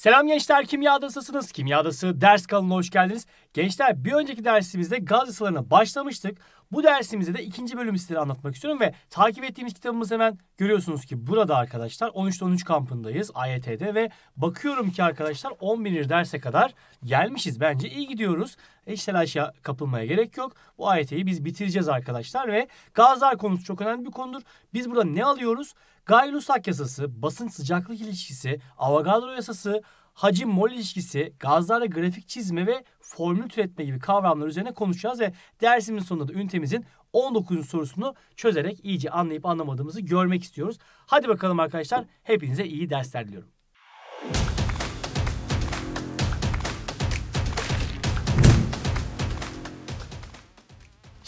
Selam gençler, kimyadasısınız. Kimyadası ders kanalına hoş geldiniz. Gençler bir önceki dersimizde gaz yasalarına başlamıştık. Bu dersimizde de ikinci bölümü size anlatmak istiyorum ve takip ettiğimiz kitabımız hemen görüyorsunuz ki burada arkadaşlar 13'te 13 kampındayız AYT'de ve bakıyorum ki arkadaşlar 10 derse kadar gelmişiz. Bence iyi gidiyoruz. Hiç telaşa kapılmaya gerek yok. Bu AYT'yi biz bitireceğiz arkadaşlar ve gazlar konusu çok önemli bir konudur. Biz burada ne alıyoruz? gay lussac yasası, basınç sıcaklık ilişkisi, Avogadro yasası, hacim mol ilişkisi, gazlarla grafik çizme ve formül türetme gibi kavramlar üzerine konuşacağız ve dersimizin sonunda da ünitemizin 19. sorusunu çözerek iyice anlayıp anlamadığımızı görmek istiyoruz. Hadi bakalım arkadaşlar hepinize iyi dersler diliyorum.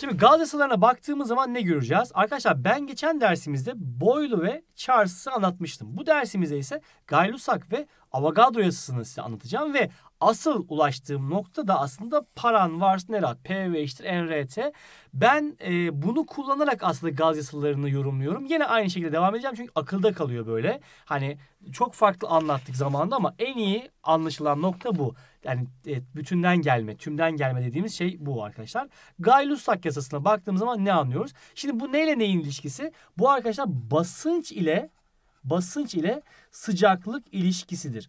Şimdi gaz yasalarına baktığımız zaman ne göreceğiz? Arkadaşlar ben geçen dersimizde Boyle'u ve Charles'ı anlatmıştım. Bu dersimizde ise Gay-Lussac ve Avogadro yasasını size anlatacağım ve asıl ulaştığım nokta da aslında paran var nerat P ve eşittir NRT. Ben e, bunu kullanarak aslında gaz yasalarını yorumluyorum. Yine aynı şekilde devam edeceğim çünkü akılda kalıyor böyle. Hani çok farklı anlattık zamanda ama en iyi anlaşılan nokta bu yani evet, bütünden gelme, tümden gelme dediğimiz şey bu arkadaşlar. Gay-Lussak yasasına baktığımız zaman ne anlıyoruz? Şimdi bu neyle neyin ilişkisi? Bu arkadaşlar basınç ile basınç ile sıcaklık ilişkisidir.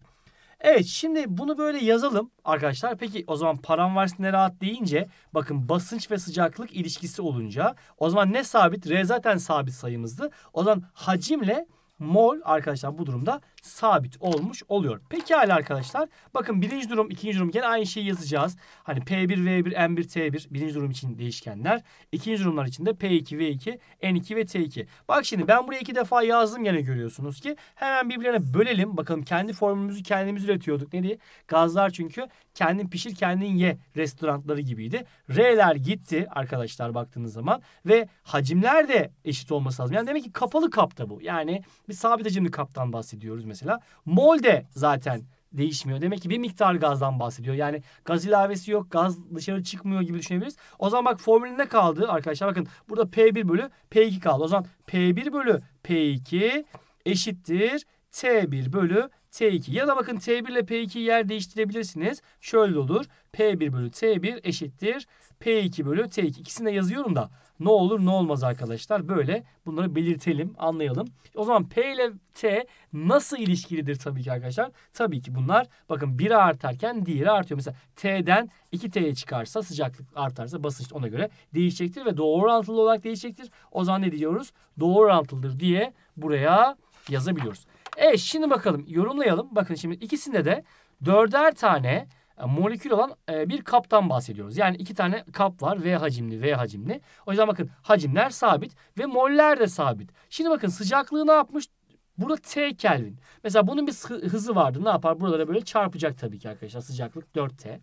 Evet şimdi bunu böyle yazalım arkadaşlar. Peki o zaman param varsa ne rahat deyince bakın basınç ve sıcaklık ilişkisi olunca o zaman ne sabit? R zaten sabit sayımızdı. O zaman hacimle mol arkadaşlar bu durumda sabit olmuş oluyor. Peki hala arkadaşlar. Bakın birinci durum, ikinci durum gene aynı şeyi yazacağız. Hani P1, V1, M1, T1 birinci durum için değişkenler. İkinci durumlar için de P2, V2, N2 ve T2. Bak şimdi ben buraya iki defa yazdım gene görüyorsunuz ki. Hemen birbirine bölelim. Bakalım kendi formülümüzü kendimiz üretiyorduk. Ne diye? Gazlar çünkü kendin pişir kendin ye restoranları gibiydi. R'ler gitti arkadaşlar baktığınız zaman. Ve hacimler de eşit olması lazım. Yani demek ki kapalı kapta bu. Yani bir sabit hacimli kaptan bahsediyoruz mesela mesela. Mol de zaten değişmiyor. Demek ki bir miktar gazdan bahsediyor. Yani gaz ilavesi yok, gaz dışarı çıkmıyor gibi düşünebiliriz. O zaman bak formülün ne kaldı arkadaşlar? Bakın burada P1 bölü P2 kaldı. O zaman P1 bölü P2 eşittir T1 bölü T2. Ya da bakın T1 ile P2 yer değiştirebilirsiniz. Şöyle olur. P1 bölü T1 eşittir. P2 bölü T2. İkisini de yazıyorum da ne olur ne olmaz arkadaşlar. Böyle bunları belirtelim, anlayalım. O zaman P ile T nasıl ilişkilidir tabii ki arkadaşlar? Tabii ki bunlar bakın biri artarken diğeri artıyor. Mesela T'den 2T'ye çıkarsa sıcaklık artarsa basınç ona göre değişecektir ve doğru orantılı olarak değişecektir. O zaman ne diyoruz? Doğru orantılıdır diye buraya yazabiliyoruz. Evet şimdi bakalım yorumlayalım. Bakın şimdi ikisinde de dörder tane e, molekül olan e, bir kaptan bahsediyoruz. Yani iki tane kap var. V hacimli, V hacimli. O yüzden bakın hacimler sabit ve moller de sabit. Şimdi bakın sıcaklığı ne yapmış? Burada T Kelvin. Mesela bunun bir hızı vardı. Ne yapar? Buralara böyle çarpacak tabii ki arkadaşlar. Sıcaklık 4T.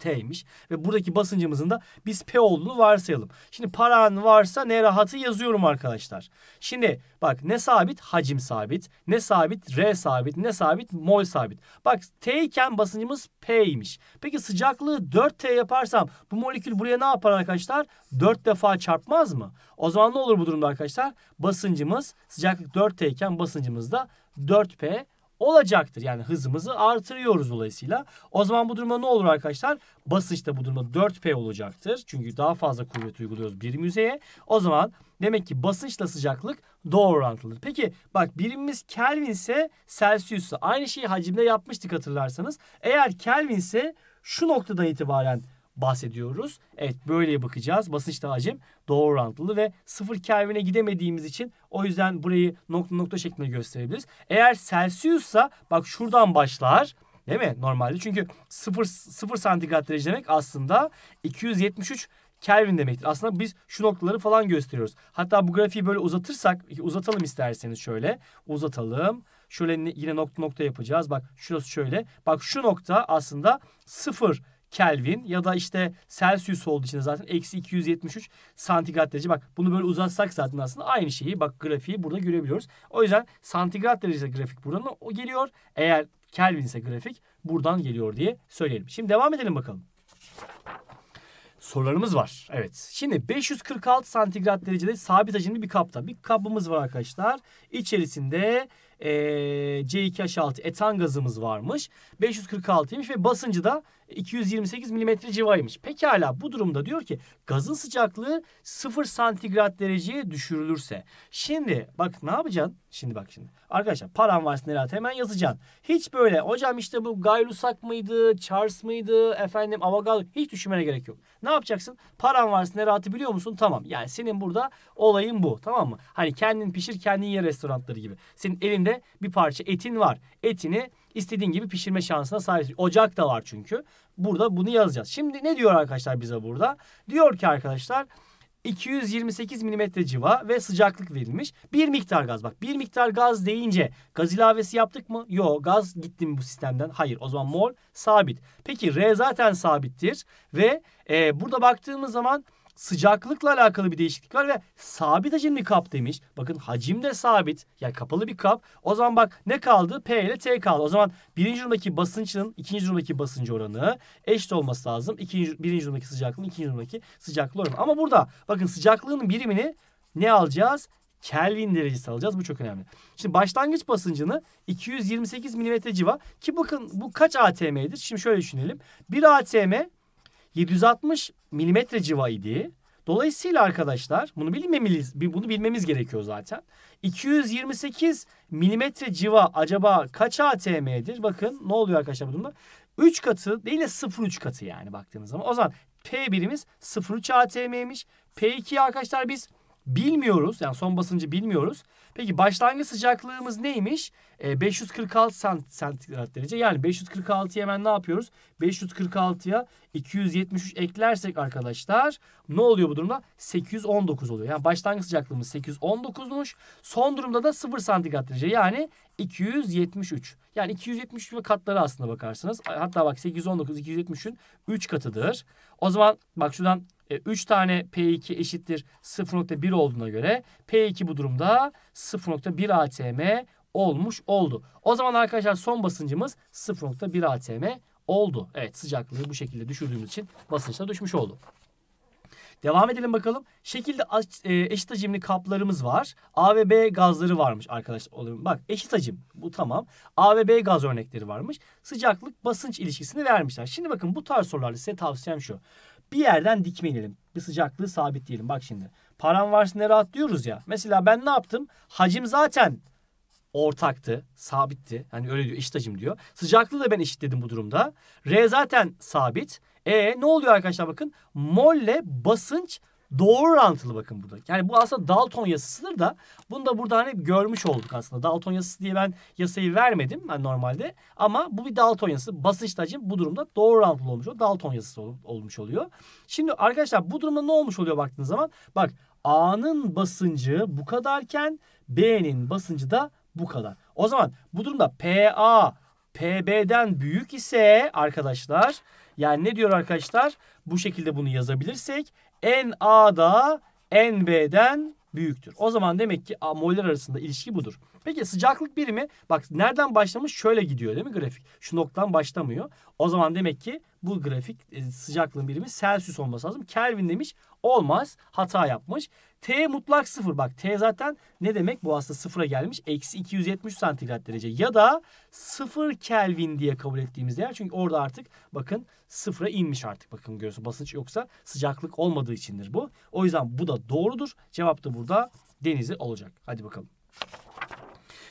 T'ymiş. Ve buradaki basıncımızın da biz P olduğunu varsayalım. Şimdi paran varsa ne rahatı yazıyorum arkadaşlar. Şimdi bak ne sabit? Hacim sabit. Ne sabit? R sabit. Ne sabit? Mol sabit. Bak T iken basıncımız P'ymiş. Peki sıcaklığı 4T yaparsam bu molekül buraya ne yapar arkadaşlar? 4 defa çarpmaz mı? O zaman ne olur bu durumda arkadaşlar? Basıncımız sıcaklık 4T iken basıncımız da 4P olacaktır. Yani hızımızı artırıyoruz dolayısıyla. O zaman bu duruma ne olur arkadaşlar? Basınçta bu duruma 4P olacaktır. Çünkü daha fazla kuvvet uyguluyoruz birim yüzeye. O zaman demek ki basınçla sıcaklık doğru orantılıdır. Peki bak birimimiz Kelvin ise Celsius aynı şeyi hacimde yapmıştık hatırlarsanız. Eğer Kelvin ise şu noktadan itibaren bahsediyoruz. Evet böyle bakacağız. Basınç hacim doğru orantılı ve sıfır Kelvin'e gidemediğimiz için o yüzden burayı nokta nokta şeklinde gösterebiliriz. Eğer Celsius'sa bak şuradan başlar. Değil mi? Normalde. Çünkü 0, 0 santigrat derece demek aslında 273 Kelvin demektir. Aslında biz şu noktaları falan gösteriyoruz. Hatta bu grafiği böyle uzatırsak, uzatalım isterseniz şöyle. Uzatalım. Şöyle yine nokta nokta yapacağız. Bak şurası şöyle. Bak şu nokta aslında 0 Kelvin ya da işte Celsius olduğu için zaten eksi 273 santigrat derece. Bak bunu böyle uzatsak zaten aslında aynı şeyi bak grafiği burada görebiliyoruz. O yüzden santigrat derece grafik buradan o geliyor. Eğer Kelvin ise grafik buradan geliyor diye söyleyelim. Şimdi devam edelim bakalım. Sorularımız var. Evet. Şimdi 546 santigrat derecede sabit hacimli bir kapta. Bir kabımız var arkadaşlar. İçerisinde e, C2H6 etan gazımız varmış. 546'ymış ve basıncı da 228 milimetre civaymış. Pekala bu durumda diyor ki gazın sıcaklığı 0 santigrat dereceye düşürülürse. Şimdi bak ne yapacaksın? Şimdi bak şimdi. Arkadaşlar paran varsa Nerat hemen yazacaksın. Hiç böyle hocam işte bu Gay-Lussac mıydı, Charles mıydı, efendim Avogadro hiç düşünmene gerek yok. Ne yapacaksın? Paran varsa Nerat'ı biliyor musun? Tamam. Yani senin burada olayın bu. Tamam mı? Hani kendin pişir kendin ye restoranları gibi. Senin elinde bir parça etin var. Etini İstediğin gibi pişirme şansına sahipsin. Ocak da var çünkü. Burada bunu yazacağız. Şimdi ne diyor arkadaşlar bize burada? Diyor ki arkadaşlar 228 mm civa ve sıcaklık verilmiş. Bir miktar gaz bak bir miktar gaz deyince gaz ilavesi yaptık mı? Yok gaz gitti mi bu sistemden? Hayır o zaman mol sabit. Peki R zaten sabittir ve e, burada baktığımız zaman sıcaklıkla alakalı bir değişiklik var ve sabit hacimli kap demiş. Bakın hacim de sabit. Yani kapalı bir kap. O zaman bak ne kaldı? P ile T kaldı. O zaman birinci durumdaki basınçın ikinci durumdaki basınç oranı eşit olması lazım. İkinci, birinci durumdaki sıcaklığın ikinci durumdaki sıcaklığı oranı. Ama burada bakın sıcaklığın birimini ne alacağız? Kelvin derecesi alacağız. Bu çok önemli. Şimdi başlangıç basıncını 228 mm civa ki bakın bu kaç ATM'dir? Şimdi şöyle düşünelim. 1 ATM 760 milimetre civa idi. Dolayısıyla arkadaşlar bunu bilmemiz, bunu bilmemiz gerekiyor zaten. 228 milimetre civa acaba kaç ATM'dir? Bakın ne oluyor arkadaşlar bu durumda? 3 katı değil de 0,3 katı yani baktığınız zaman. O zaman P birimiz 0,3 ATM'ymiş. P2'yi arkadaşlar biz bilmiyoruz. Yani son basıncı bilmiyoruz. Peki başlangıç sıcaklığımız neymiş? E, 546 sant santigrat derece. Yani 546 hemen ne yapıyoruz? 546'ya 273 eklersek arkadaşlar ne oluyor bu durumda? 819 oluyor. Yani başlangıç sıcaklığımız 819'muş. Son durumda da 0 santigrat derece. Yani 273. Yani 273 katları aslında bakarsınız. Hatta bak 819 273'ün 3 katıdır. O zaman bak şuradan 3 e, tane P2 eşittir 0.1 olduğuna göre P2 bu durumda 0.1 ATM olmuş oldu. O zaman arkadaşlar son basıncımız 0.1 ATM oldu. Evet sıcaklığı bu şekilde düşürdüğümüz için da düşmüş oldu. Devam edelim bakalım. Şekilde e, eşit hacimli kaplarımız var. A ve B gazları varmış arkadaşlar. Bak eşit hacim bu tamam. A ve B gaz örnekleri varmış. Sıcaklık basınç ilişkisini vermişler. Şimdi bakın bu tarz sorularda size tavsiyem şu bir yerden dikmeyelim Bir sıcaklığı sabitleyelim. Bak şimdi param varsa ne rahatlıyoruz ya. Mesela ben ne yaptım? Hacim zaten ortaktı, sabitti. Hani öyle diyor, eşit hacim diyor. Sıcaklığı da ben eşitledim bu durumda. R zaten sabit. E ne oluyor arkadaşlar bakın? Molle basınç doğru orantılı bakın burada. Yani bu aslında Dalton yasasıdır da bunu da burada hani görmüş olduk aslında. Dalton yasası diye ben yasayı vermedim ben normalde ama bu bir Dalton yasası. Basınç hacim bu durumda doğru orantılı olmuş o Dalton yasası ol, olmuş oluyor. Şimdi arkadaşlar bu durumda ne olmuş oluyor baktığınız zaman? Bak A'nın basıncı bu kadarken B'nin basıncı da bu kadar. O zaman bu durumda PA PB'den büyük ise arkadaşlar yani ne diyor arkadaşlar? Bu şekilde bunu yazabilirsek n a da n NB'den büyüktür. O zaman demek ki moller arasında ilişki budur. Peki sıcaklık birimi bak nereden başlamış şöyle gidiyor değil mi grafik? Şu noktadan başlamıyor. O zaman demek ki bu grafik e, sıcaklığın birimi Celsius olması lazım. Kelvin demiş olmaz hata yapmış. T mutlak sıfır. Bak T zaten ne demek? Bu aslında sıfıra gelmiş. Eksi 270 santigrat derece. Ya da sıfır Kelvin diye kabul ettiğimiz değer. Çünkü orada artık bakın sıfıra inmiş artık. Bakın görüyorsun basınç yoksa sıcaklık olmadığı içindir bu. O yüzden bu da doğrudur. Cevap da burada denizi olacak. Hadi bakalım.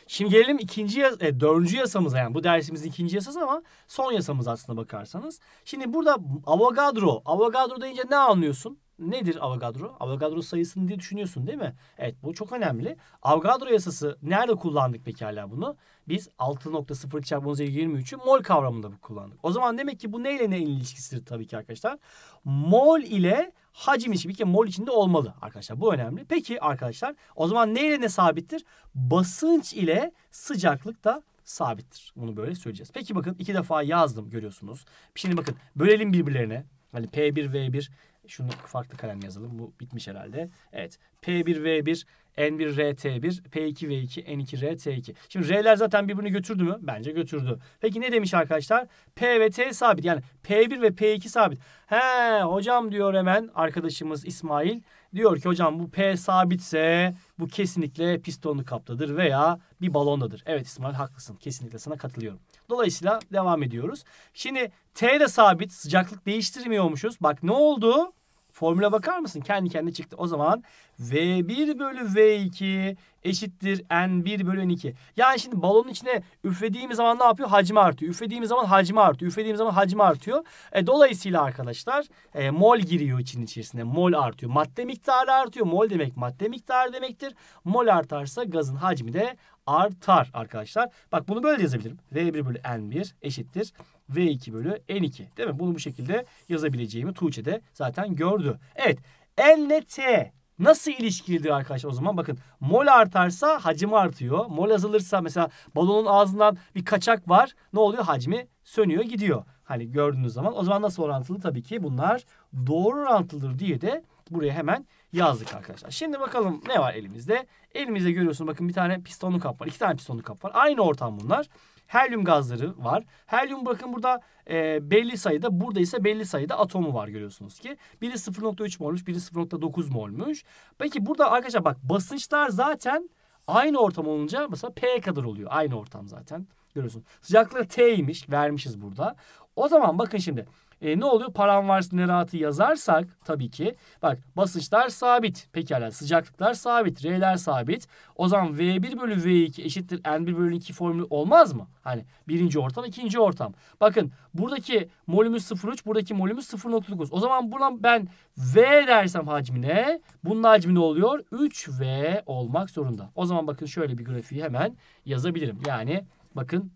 Şimdi gelelim ikinci yas e, dördüncü yasamıza yani bu dersimizin ikinci yasası ama son yasamız aslında bakarsanız. Şimdi burada Avogadro, Avogadro deyince ne anlıyorsun? nedir Avogadro? Avogadro sayısını diye düşünüyorsun değil mi? Evet bu çok önemli. Avogadro yasası nerede kullandık pekala bunu? Biz 6.02 çarpı 23'ü mol kavramında kullandık. O zaman demek ki bu neyle neyin ilişkisidir tabii ki arkadaşlar? Mol ile hacim ilişki bir kere mol içinde olmalı arkadaşlar. Bu önemli. Peki arkadaşlar o zaman neyle ne sabittir? Basınç ile sıcaklık da sabittir. Bunu böyle söyleyeceğiz. Peki bakın iki defa yazdım görüyorsunuz. Şimdi bakın bölelim birbirlerine. Hani P1, V1 şunu farklı kalem yazalım. Bu bitmiş herhalde. Evet. P1V1, N1RT1, P2V2, N2RT2. Şimdi R'ler zaten birbirini götürdü mü? Bence götürdü. Peki ne demiş arkadaşlar? P ve T sabit. Yani P1 ve P2 sabit. He hocam diyor hemen arkadaşımız İsmail. Diyor ki hocam bu P sabitse bu kesinlikle pistonlu kaptadır veya bir balondadır. Evet İsmail haklısın. Kesinlikle sana katılıyorum. Dolayısıyla devam ediyoruz. Şimdi T de sabit. Sıcaklık değiştirmiyormuşuz. Bak ne oldu? Formüle bakar mısın? Kendi kendine çıktı. O zaman V1 bölü V2 eşittir N1 bölü N2. Yani şimdi balonun içine üflediğimiz zaman ne yapıyor? Hacmi artıyor. Üflediğimiz zaman hacmi artıyor. Üflediğimiz zaman hacmi artıyor. E, dolayısıyla arkadaşlar e, mol giriyor için içerisine. Mol artıyor. Madde miktarı artıyor. Mol demek madde miktarı demektir. Mol artarsa gazın hacmi de artar arkadaşlar. Bak bunu böyle yazabilirim. V1 bölü N1 eşittir V2 bölü N2. Değil mi? Bunu bu şekilde yazabileceğimi Tuğçe de zaten gördü. Evet. N ile T Nasıl ilişkilidir arkadaşlar o zaman? Bakın mol artarsa hacmi artıyor. Mol azalırsa mesela balonun ağzından bir kaçak var. Ne oluyor? Hacmi sönüyor gidiyor. Hani gördüğünüz zaman. O zaman nasıl orantılı? Tabii ki bunlar doğru orantılıdır diye de buraya hemen yazdık arkadaşlar. Şimdi bakalım ne var elimizde? Elimizde görüyorsunuz bakın bir tane pistonlu kap var. iki tane pistonlu kap var. Aynı ortam bunlar. Helyum gazları var. Helyum bakın burada e, belli sayıda, burada ise belli sayıda atomu var görüyorsunuz ki. Biri 0.3 molmuş, biri 0.9 molmuş. Peki burada arkadaşlar bak basınçlar zaten aynı ortam olunca mesela P kadar oluyor. Aynı ortam zaten görüyorsun. Sıcaklığı T'ymiş, vermişiz burada. O zaman bakın şimdi e, ne oluyor? Paranvars neratı yazarsak tabii ki bak basınçlar sabit. Pekala sıcaklıklar sabit. R'ler sabit. O zaman V1 bölü V2 eşittir N1 bölü 2 formülü olmaz mı? Hani birinci ortam ikinci ortam. Bakın buradaki molümüz 0.3 buradaki molümüz 0.9. O zaman buradan ben V dersem hacmine bunun hacmi ne oluyor? 3V olmak zorunda. O zaman bakın şöyle bir grafiği hemen yazabilirim. Yani bakın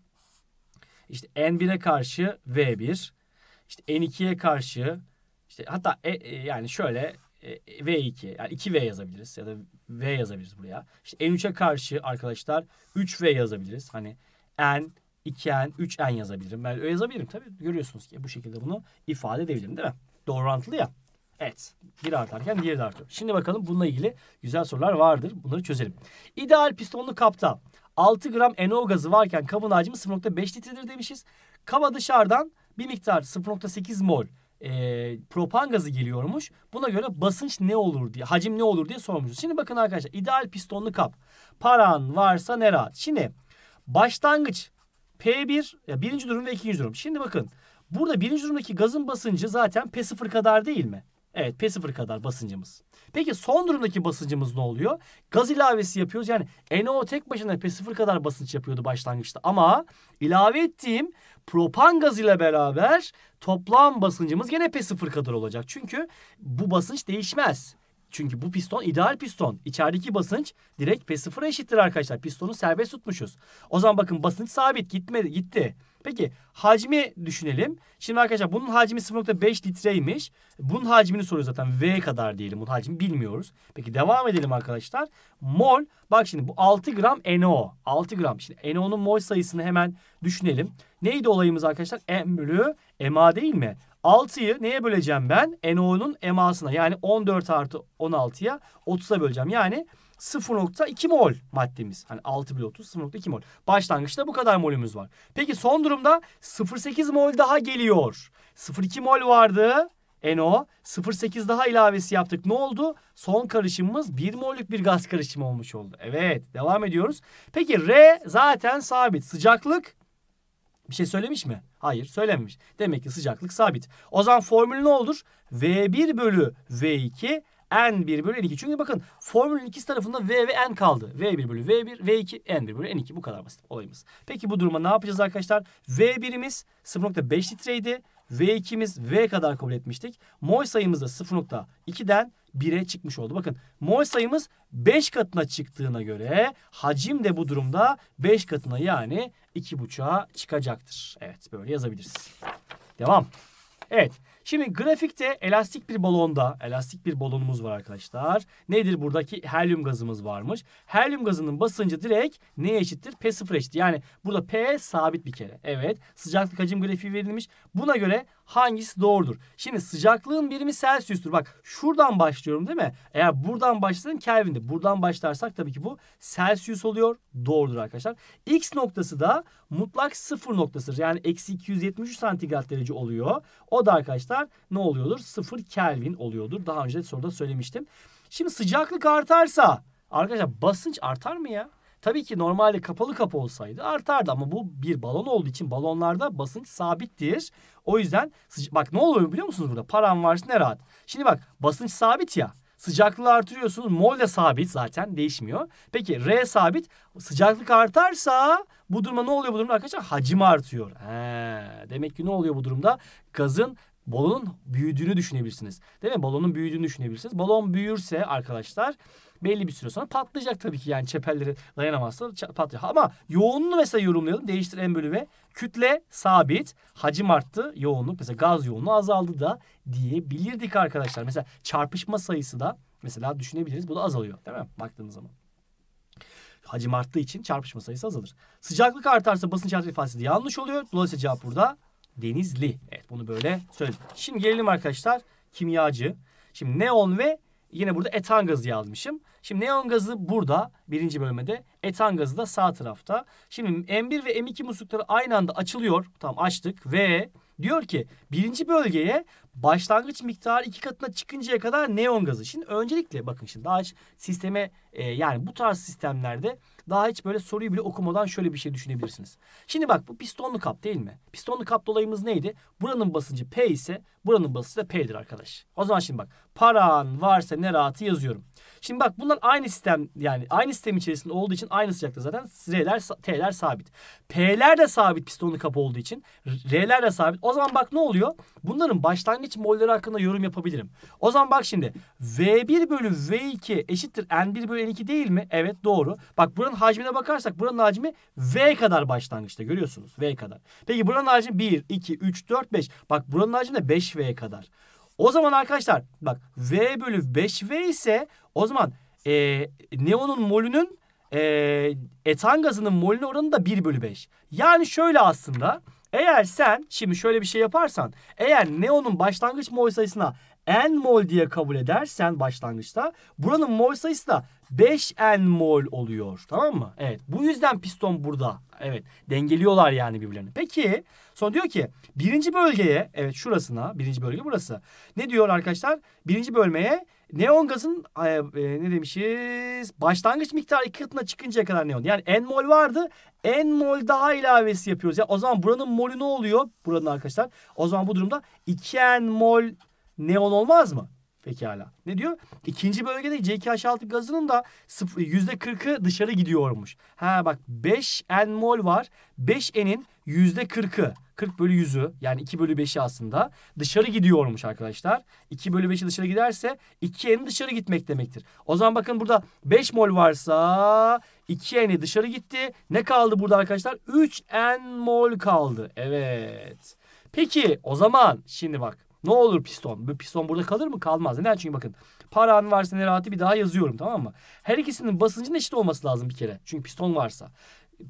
işte N1'e karşı V1 işte N2'ye karşı işte hatta e, e, yani şöyle e, V2 yani 2V yazabiliriz ya da V yazabiliriz buraya. İşte N3'e karşı arkadaşlar 3V yazabiliriz. Hani N 2N, 3N yazabilirim. Ben öyle yazabilirim tabii. Görüyorsunuz ki bu şekilde bunu ifade edebilirim değil mi? Doğru orantılı ya. Evet. bir artarken diğeri de artıyor. Şimdi bakalım bununla ilgili güzel sorular vardır. Bunları çözelim. İdeal pistonlu kapta 6 gram NO gazı varken kabın hacmi 0.5 litredir demişiz. Kaba dışarıdan bir miktar 0.8 mol e, propan gazı geliyormuş. Buna göre basınç ne olur diye, hacim ne olur diye sormuşuz. Şimdi bakın arkadaşlar ideal pistonlu kap. Paran varsa ne rahat. Şimdi başlangıç P1 ya birinci durum ve ikinci durum. Şimdi bakın burada birinci durumdaki gazın basıncı zaten P0 kadar değil mi? Evet P0 kadar basıncımız. Peki son durumdaki basıncımız ne oluyor? Gaz ilavesi yapıyoruz. Yani NO tek başına P0 kadar basınç yapıyordu başlangıçta. Ama ilave ettiğim propan gaz ile beraber toplam basıncımız gene P0 kadar olacak. Çünkü bu basınç değişmez. Çünkü bu piston ideal piston. İçerideki basınç direkt P0'a eşittir arkadaşlar. Pistonu serbest tutmuşuz. O zaman bakın basınç sabit gitmedi, gitti. Peki hacmi düşünelim. Şimdi arkadaşlar bunun hacmi 0.5 litreymiş. Bunun hacmini soruyor zaten. V kadar diyelim. Bunun hacmi bilmiyoruz. Peki devam edelim arkadaşlar. Mol. Bak şimdi bu 6 gram NO. 6 gram. Şimdi NO'nun mol sayısını hemen düşünelim. Neydi olayımız arkadaşlar? M bölü MA değil mi? 6'yı neye böleceğim ben? NO'nun emasına yani 14 artı 16'ya 30'a böleceğim. Yani 0.2 mol maddemiz. Hani 6 bölü 30 0.2 mol. Başlangıçta bu kadar molümüz var. Peki son durumda 0.8 mol daha geliyor. 0.2 mol vardı. NO 0.8 daha ilavesi yaptık. Ne oldu? Son karışımımız 1 mollük bir gaz karışımı olmuş oldu. Evet devam ediyoruz. Peki R zaten sabit. Sıcaklık bir şey söylemiş mi? Hayır söylememiş. Demek ki sıcaklık sabit. O zaman formül ne olur? V1 bölü V2 N1 bölü N2. Çünkü bakın formülün ikisi tarafında V ve N kaldı. V1 bölü V1, V2, N1 bölü N2. Bu kadar basit olayımız. Peki bu duruma ne yapacağız arkadaşlar? V1'imiz 0.5 litreydi. V2'miz V kadar kabul etmiştik. Mol sayımız da 0.2'den 1'e çıkmış oldu. Bakın mol sayımız 5 katına çıktığına göre hacim de bu durumda 5 katına yani 2,5'a çıkacaktır. Evet böyle yazabiliriz. Devam. Evet Şimdi grafikte elastik bir balonda, elastik bir balonumuz var arkadaşlar. Nedir buradaki helyum gazımız varmış. Helyum gazının basıncı direkt neye eşittir? P0 eşittir. Yani burada P sabit bir kere. Evet sıcaklık hacim grafiği verilmiş. Buna göre hangisi doğrudur? Şimdi sıcaklığın birimi Celsius'tur. Bak şuradan başlıyorum değil mi? Eğer buradan başlasın Kelvin'de. Buradan başlarsak tabii ki bu Celsius oluyor. Doğrudur arkadaşlar. X noktası da mutlak sıfır noktasıdır. Yani eksi 273 santigrat derece oluyor. O da arkadaşlar arkadaşlar ne oluyordur? 0 Kelvin oluyordur. Daha önce de soruda söylemiştim. Şimdi sıcaklık artarsa arkadaşlar basınç artar mı ya? Tabii ki normalde kapalı kapı olsaydı artardı ama bu bir balon olduğu için balonlarda basınç sabittir. O yüzden bak ne oluyor biliyor musunuz burada? Param varsa ne rahat. Şimdi bak basınç sabit ya. Sıcaklığı artırıyorsunuz. Mol de sabit zaten değişmiyor. Peki R sabit. Sıcaklık artarsa bu duruma ne oluyor bu durumda arkadaşlar? Hacim artıyor. He, demek ki ne oluyor bu durumda? Gazın balonun büyüdüğünü düşünebilirsiniz. Değil mi? Balonun büyüdüğünü düşünebilirsiniz. Balon büyürse arkadaşlar belli bir süre sonra patlayacak tabii ki yani çepelleri dayanamazsa patlayacak. Ama yoğunluğunu mesela yorumlayalım. Değiştir en bölü ve kütle sabit, hacim arttı, yoğunluk mesela gaz yoğunluğu azaldı da diyebilirdik arkadaşlar. Mesela çarpışma sayısı da mesela düşünebiliriz. Bu da azalıyor değil mi? Baktığınız zaman hacim arttığı için çarpışma sayısı azalır. Sıcaklık artarsa basınç artı ifadesi de yanlış oluyor. Dolayısıyla cevap burada Denizli. Evet bunu böyle söyledim. Şimdi gelelim arkadaşlar kimyacı. Şimdi neon ve yine burada etan gazı yazmışım. Şimdi neon gazı burada birinci bölmede. Etan gazı da sağ tarafta. Şimdi M1 ve M2 muslukları aynı anda açılıyor. Tamam açtık ve diyor ki birinci bölgeye başlangıç miktarı iki katına çıkıncaya kadar neon gazı. Şimdi öncelikle bakın şimdi daha sisteme e, yani bu tarz sistemlerde daha hiç böyle soruyu bile okumadan şöyle bir şey düşünebilirsiniz. Şimdi bak bu pistonlu kap değil mi? Pistonlu kap dolayımız neydi? Buranın basıncı P ise buranın basıncı da P'dir arkadaş. O zaman şimdi bak paran varsa ne rahatı yazıyorum. Şimdi bak bunlar aynı sistem yani aynı sistem içerisinde olduğu için aynı sıcakta zaten R'ler T'ler sabit. P'ler de sabit pistonu kapı olduğu için R'ler de sabit. O zaman bak ne oluyor? Bunların başlangıç molleri hakkında yorum yapabilirim. O zaman bak şimdi V1 bölü V2 eşittir N1 bölü N2 değil mi? Evet doğru. Bak buranın hacmine bakarsak buranın hacmi V kadar başlangıçta görüyorsunuz. V kadar. Peki buranın hacmi 1, 2, 3, 4, 5. Bak buranın hacmi de 5V kadar. O zaman arkadaşlar bak V bölü 5V ise o zaman e, neonun molünün e, etan gazının molüne oranı da 1 bölü 5. Yani şöyle aslında eğer sen şimdi şöyle bir şey yaparsan eğer neonun başlangıç mol sayısına n mol diye kabul edersen başlangıçta buranın mol sayısı da 5n mol oluyor. Tamam mı? Evet. Bu yüzden piston burada. Evet. Dengeliyorlar yani birbirlerini. Peki sonra diyor ki birinci bölgeye evet şurasına birinci bölge burası. Ne diyor arkadaşlar? Birinci bölmeye neon gazın e, ne demişiz? Başlangıç miktarı iki katına çıkıncaya kadar neon. Yani n mol vardı. N mol daha ilavesi yapıyoruz. Ya yani o zaman buranın molü ne oluyor? Buranın arkadaşlar. O zaman bu durumda 2n mol neon olmaz mı? Pekala. Ne diyor? İkinci bölgede CH6 gazının da %40'ı dışarı gidiyormuş. Ha bak 5 N mol var. 5 N'in %40'ı 40 bölü 100'ü yani 2 bölü 5'i aslında dışarı gidiyormuş arkadaşlar. 2 bölü 5'i dışarı giderse 2 N dışarı gitmek demektir. O zaman bakın burada 5 mol varsa 2 N'i dışarı gitti. Ne kaldı burada arkadaşlar? 3 N mol kaldı. Evet. Peki o zaman şimdi bak ne olur piston? Bu piston burada kalır mı? Kalmaz. Neden? Çünkü bakın paran varsa ne rahatı bir daha yazıyorum tamam mı? Her ikisinin basıncının eşit olması lazım bir kere. Çünkü piston varsa.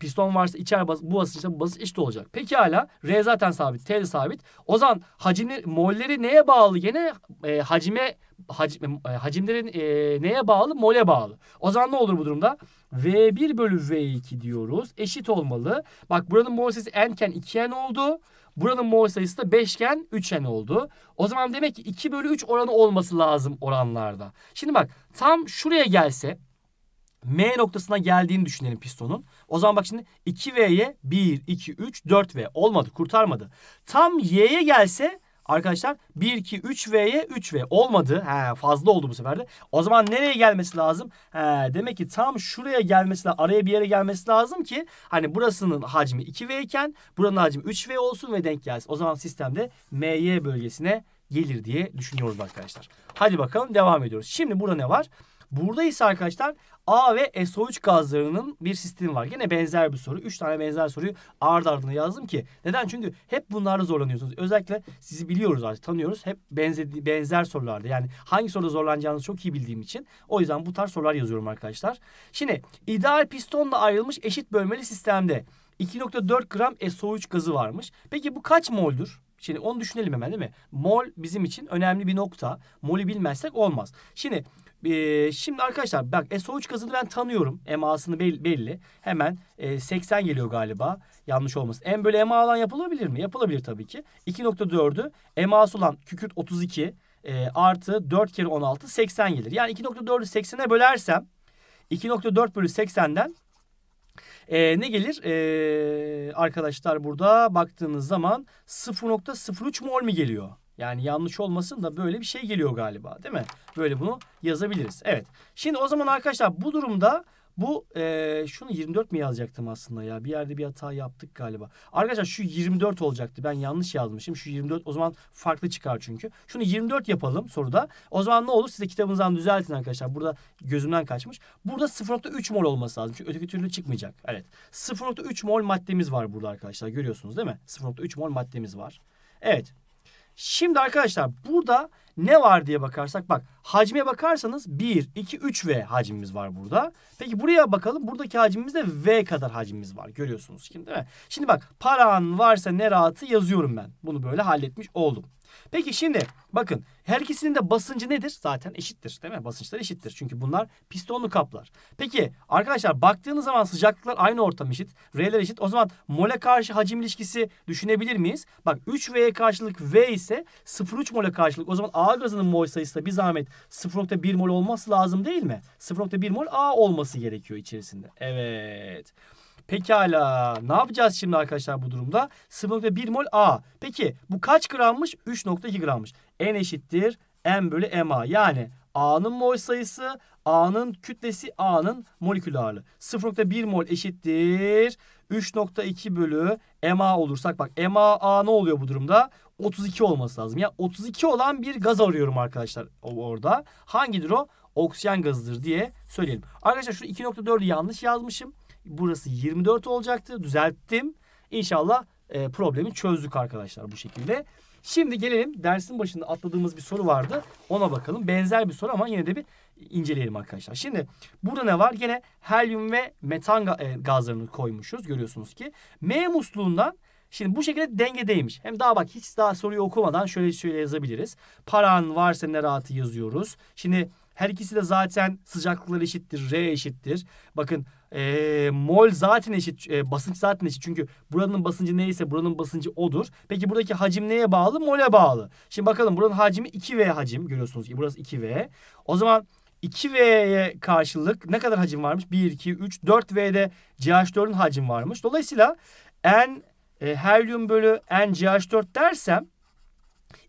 Piston varsa içer bas, bu basınçta bu basınç eşit olacak. Peki hala R zaten sabit, T de sabit. O zaman hacimli molleri neye bağlı? Gene e, hacime hacim, e, hacimlerin e, neye bağlı? Mole bağlı. O zaman ne olur bu durumda? V1 bölü V2 diyoruz. Eşit olmalı. Bak buranın mol sayısı n'ken 2n oldu. Buranın mol sayısı da 5 iken 3n oldu. O zaman demek ki 2 bölü 3 oranı olması lazım oranlarda. Şimdi bak tam şuraya gelse M noktasına geldiğini düşünelim pistonun. O zaman bak şimdi 2V'ye 1, 2, 3, 4V olmadı kurtarmadı. Tam Y'ye gelse Arkadaşlar 1, 2, 3V'ye 3V olmadı. He, fazla oldu bu sefer de. O zaman nereye gelmesi lazım? He, demek ki tam şuraya gelmesi lazım. Araya bir yere gelmesi lazım ki hani burasının hacmi 2V iken buranın hacmi 3V olsun ve denk gelsin. O zaman sistemde MY bölgesine gelir diye düşünüyoruz arkadaşlar. Hadi bakalım devam ediyoruz. Şimdi burada ne var? Burada ise arkadaşlar A ve SO3 gazlarının bir sistemi var. Yine benzer bir soru. 3 tane benzer soruyu ardı ardına yazdım ki. Neden? Çünkü hep bunlarda zorlanıyorsunuz. Özellikle sizi biliyoruz artık tanıyoruz. Hep benzer, benzer sorularda. Yani hangi soruda zorlanacağınızı çok iyi bildiğim için. O yüzden bu tarz sorular yazıyorum arkadaşlar. Şimdi ideal pistonla ayrılmış eşit bölmeli sistemde 2.4 gram SO3 gazı varmış. Peki bu kaç moldur? Şimdi onu düşünelim hemen değil mi? Mol bizim için önemli bir nokta. Molü bilmezsek olmaz. Şimdi ee, şimdi arkadaşlar bak SO3 gazını ben tanıyorum. MA'sını belli. belli. Hemen e, 80 geliyor galiba. Yanlış olmasın. M bölü MA alan yapılabilir mi? Yapılabilir tabii ki. 2.4'ü MA'sı olan kükürt 32 e, artı 4 kere 16 80 gelir. Yani 2.4'ü 80'e bölersem 2.4 bölü 80'den e, ne gelir? E, arkadaşlar burada baktığınız zaman 0.03 mol mi geliyor? Yani yanlış olmasın da böyle bir şey geliyor galiba değil mi? Böyle bunu yazabiliriz. Evet. Şimdi o zaman arkadaşlar bu durumda bu e, şunu 24 mi yazacaktım aslında ya? Bir yerde bir hata yaptık galiba. Arkadaşlar şu 24 olacaktı. Ben yanlış yazmışım. Şu 24 o zaman farklı çıkar çünkü. Şunu 24 yapalım soruda. O zaman ne olur? Size kitabınızdan düzeltin arkadaşlar. Burada gözümden kaçmış. Burada 0.3 mol olması lazım. Çünkü öteki türlü çıkmayacak. Evet. 0.3 mol maddemiz var burada arkadaşlar. Görüyorsunuz değil mi? 0.3 mol maddemiz var. Evet. Şimdi arkadaşlar burada ne var diye bakarsak bak hacme bakarsanız 1, 2, 3 V hacmimiz var burada. Peki buraya bakalım buradaki hacmimizde V kadar hacmimiz var görüyorsunuz şimdi değil mi? Şimdi bak paran varsa ne rahatı yazıyorum ben. Bunu böyle halletmiş oldum. Peki şimdi bakın her ikisinin de basıncı nedir? Zaten eşittir değil mi? Basınçlar eşittir. Çünkü bunlar pistonlu kaplar. Peki arkadaşlar baktığınız zaman sıcaklıklar aynı ortam eşit. R'ler eşit. O zaman mole karşı hacim ilişkisi düşünebilir miyiz? Bak 3V'ye karşılık V ise 0,3 mole karşılık. O zaman A gazının mol sayısı da bir zahmet 0,1 mol olması lazım değil mi? 0,1 mol A olması gerekiyor içerisinde. Evet. Pekala ne yapacağız şimdi arkadaşlar bu durumda? 0,1 mol A. Peki bu kaç grammış? 3,2 grammış n eşittir m bölü ma. Yani A'nın mol sayısı, A'nın kütlesi, A'nın molekül ağırlığı. 0.1 mol eşittir 3.2 bölü MA olursak bak MA A ne oluyor bu durumda? 32 olması lazım. Ya yani 32 olan bir gaz arıyorum arkadaşlar orada. Hangidir o? Oksijen gazıdır diye söyleyelim. Arkadaşlar şu 2.4'ü yanlış yazmışım. Burası 24 olacaktı. Düzelttim. İnşallah e, problemi çözdük arkadaşlar bu şekilde. Şimdi gelelim dersin başında atladığımız bir soru vardı. Ona bakalım. Benzer bir soru ama yine de bir inceleyelim arkadaşlar. Şimdi burada ne var? Yine helyum ve metan e, gazlarını koymuşuz. Görüyorsunuz ki M musluğundan Şimdi bu şekilde dengedeymiş. Hem daha bak hiç daha soruyu okumadan şöyle şöyle yazabiliriz. Paran varsa ne rahatı yazıyoruz. Şimdi her ikisi de zaten sıcaklıklar eşittir. R eşittir. Bakın e, mol zaten eşit. E, basınç zaten eşit. Çünkü buranın basıncı neyse buranın basıncı odur. Peki buradaki hacim neye bağlı? Mole bağlı. Şimdi bakalım buranın hacmi 2V hacim. Görüyorsunuz ki burası 2V. O zaman 2V'ye karşılık ne kadar hacim varmış? 1, 2, 3, 4V'de CH4'ün hacim varmış. Dolayısıyla N e, helyum bölü N CH4 dersem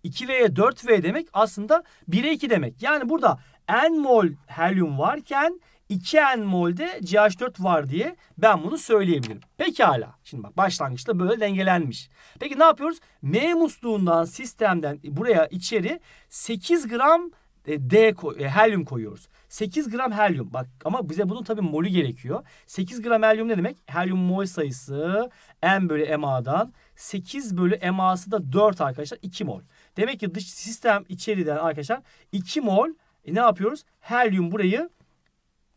2V'ye 4V demek aslında 1'e 2 demek. Yani burada N mol helyum varken 2N mol'de CH4 var diye ben bunu söyleyebilirim. Pekala. Şimdi bak başlangıçta böyle dengelenmiş. Peki ne yapıyoruz? M musluğundan sistemden buraya içeri 8 gram e, D e, helyum koyuyoruz. 8 gram helyum. Bak ama bize bunun tabii molü gerekiyor. 8 gram helyum ne demek? Helyum mol sayısı n bölü MA'dan 8 bölü MA'sı da 4 arkadaşlar 2 mol. Demek ki dış sistem içeriden arkadaşlar 2 mol e ne yapıyoruz? Helyum burayı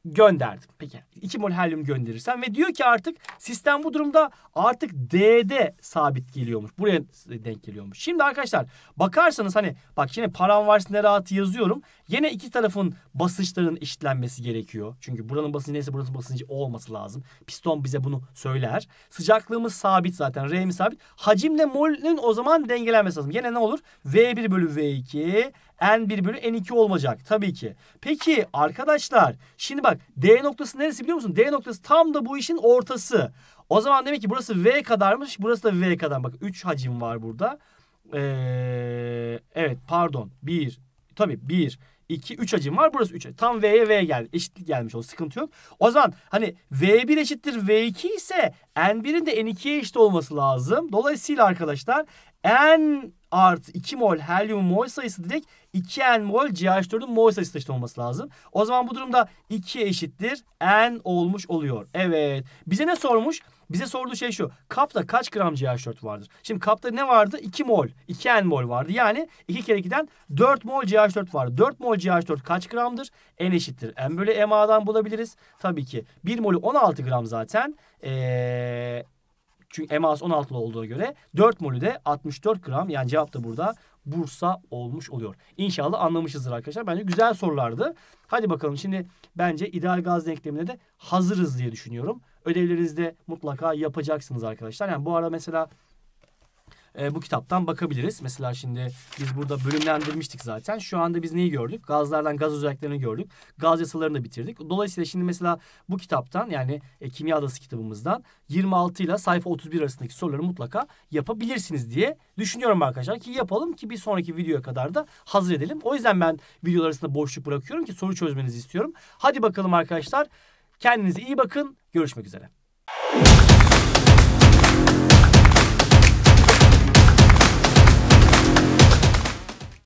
gönderdim. Peki 2 mol helyum gönderirsem ve diyor ki artık sistem bu durumda artık D'de sabit geliyormuş. Buraya denk geliyormuş. Şimdi arkadaşlar bakarsanız hani bak yine param varsın rahatı yazıyorum. Yine iki tarafın basınçların eşitlenmesi gerekiyor. Çünkü buranın basıncı neyse buranın basıncı o olması lazım. Piston bize bunu söyler. Sıcaklığımız sabit zaten. R'miz sabit. Hacimle mol'ün o zaman dengelenmesi lazım. Yine ne olur? V1 bölü V2 n1 bölü n2 olmayacak tabii ki. Peki arkadaşlar şimdi bak D noktası neresi biliyor musun? D noktası tam da bu işin ortası. O zaman demek ki burası V kadarmış. Burası da V kadar. Bak 3 hacim var burada. Ee, evet pardon. 1. Tabii 1. 2, 3 hacim var. Burası 3 Tam V'ye V geldi. Eşitlik gelmiş o. Sıkıntı yok. O zaman hani V1 eşittir V2 ise N1'in de N2'ye eşit olması lazım. Dolayısıyla arkadaşlar N artı 2 mol helyumun mol sayısı direkt 2N mol CH4'ün mol sayısı eşit olması lazım. O zaman bu durumda 2 eşittir N olmuş oluyor. Evet. Bize ne sormuş? Bize sorduğu şey şu. Kapta kaç gram CH4 vardır? Şimdi kapta ne vardı? 2 mol. 2N mol vardı. Yani 2 kere 2'den 4 mol CH4 var. 4 mol CH4 kaç gramdır? N eşittir. N bölü MA'dan bulabiliriz. Tabii ki 1 molü 16 gram zaten. Ee, çünkü emas 16'lı olduğu göre 4 molü de 64 gram. Yani cevap da burada Bursa olmuş oluyor. İnşallah anlamışızdır arkadaşlar. Bence güzel sorulardı. Hadi bakalım şimdi bence ideal gaz denklemine de hazırız diye düşünüyorum. Ödevlerinizde mutlaka yapacaksınız arkadaşlar. Yani bu arada mesela e, bu kitaptan bakabiliriz. Mesela şimdi biz burada bölümlendirmiştik zaten. Şu anda biz neyi gördük? Gazlardan gaz özelliklerini gördük. Gaz yasalarını da bitirdik. Dolayısıyla şimdi mesela bu kitaptan yani e, Kimya Adası kitabımızdan 26 ile sayfa 31 arasındaki soruları mutlaka yapabilirsiniz diye düşünüyorum arkadaşlar. Ki yapalım ki bir sonraki videoya kadar da hazır edelim. O yüzden ben videolar arasında boşluk bırakıyorum ki soru çözmenizi istiyorum. Hadi bakalım arkadaşlar. Kendinize iyi bakın. Görüşmek üzere.